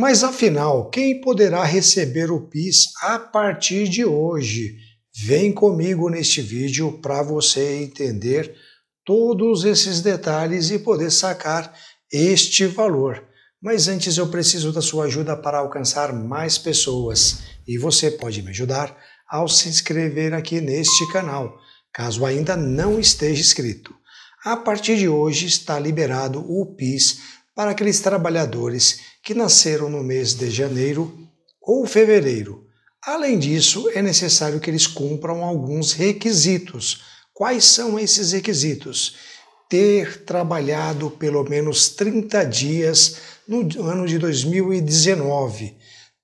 Mas afinal, quem poderá receber o PIS a partir de hoje? Vem comigo neste vídeo para você entender todos esses detalhes e poder sacar este valor. Mas antes eu preciso da sua ajuda para alcançar mais pessoas e você pode me ajudar ao se inscrever aqui neste canal, caso ainda não esteja inscrito. A partir de hoje está liberado o PIS para aqueles trabalhadores que nasceram no mês de janeiro ou fevereiro. Além disso, é necessário que eles cumpram alguns requisitos. Quais são esses requisitos? Ter trabalhado pelo menos 30 dias no ano de 2019.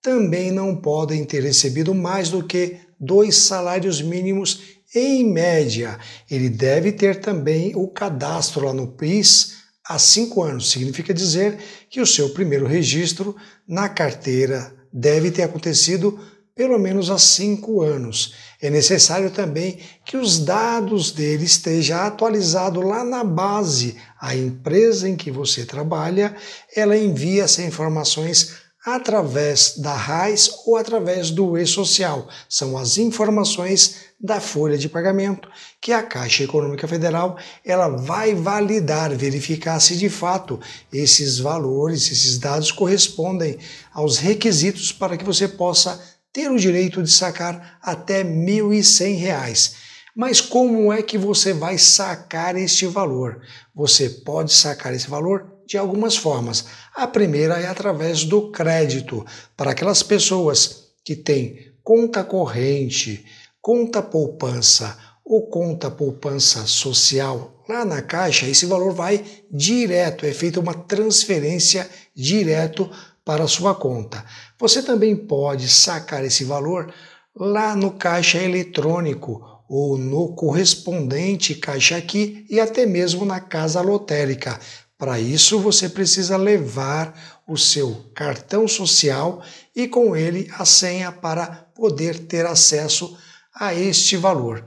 Também não podem ter recebido mais do que dois salários mínimos em média. Ele deve ter também o cadastro lá no PIS a cinco anos. Significa dizer que o seu primeiro registro na carteira deve ter acontecido pelo menos há cinco anos. É necessário também que os dados dele esteja atualizado lá na base. A empresa em que você trabalha, ela envia essas informações através da RAIS ou através do E-Social. São as informações da folha de pagamento que a Caixa Econômica Federal ela vai validar, verificar se de fato esses valores, esses dados correspondem aos requisitos para que você possa ter o direito de sacar até R$ 1.100. Mas como é que você vai sacar este valor? Você pode sacar esse valor de algumas formas. A primeira é através do crédito, para aquelas pessoas que têm conta corrente, conta poupança ou conta poupança social lá na caixa, esse valor vai direto, é feita uma transferência direto para a sua conta. Você também pode sacar esse valor lá no caixa eletrônico ou no correspondente caixa aqui e até mesmo na casa lotérica. Para isso, você precisa levar o seu cartão social e com ele a senha para poder ter acesso a este valor.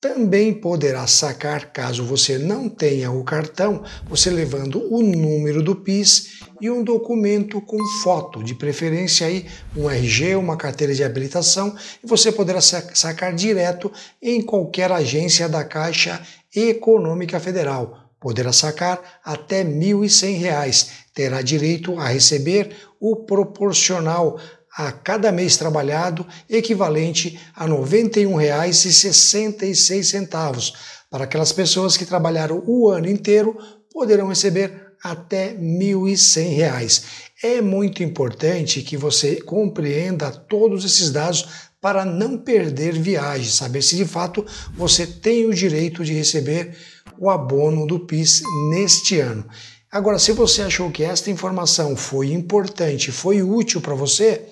Também poderá sacar, caso você não tenha o cartão, você levando o número do PIS e um documento com foto, de preferência aí um RG, uma carteira de habilitação, e você poderá sacar direto em qualquer agência da Caixa Econômica Federal poderá sacar até R$ 1.100. Terá direito a receber o proporcional a cada mês trabalhado, equivalente a R$ 91,66. Para aquelas pessoas que trabalharam o ano inteiro, poderão receber até R$ 1.100. É muito importante que você compreenda todos esses dados para não perder viagem, saber se de fato você tem o direito de receber o abono do PIS neste ano. Agora, se você achou que esta informação foi importante, foi útil para você,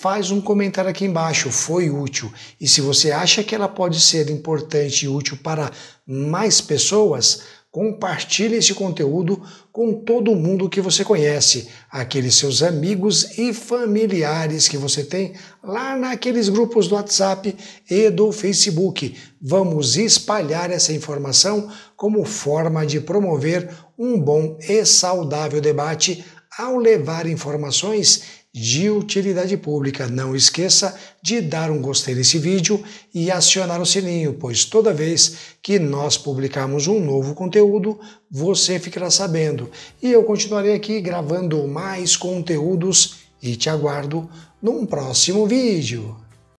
faz um comentário aqui embaixo, foi útil. E se você acha que ela pode ser importante e útil para mais pessoas, Compartilhe esse conteúdo com todo mundo que você conhece, aqueles seus amigos e familiares que você tem lá naqueles grupos do WhatsApp e do Facebook. Vamos espalhar essa informação como forma de promover um bom e saudável debate ao levar informações de utilidade pública. Não esqueça de dar um gostei nesse vídeo e acionar o sininho, pois toda vez que nós publicarmos um novo conteúdo, você ficará sabendo. E eu continuarei aqui gravando mais conteúdos e te aguardo num próximo vídeo.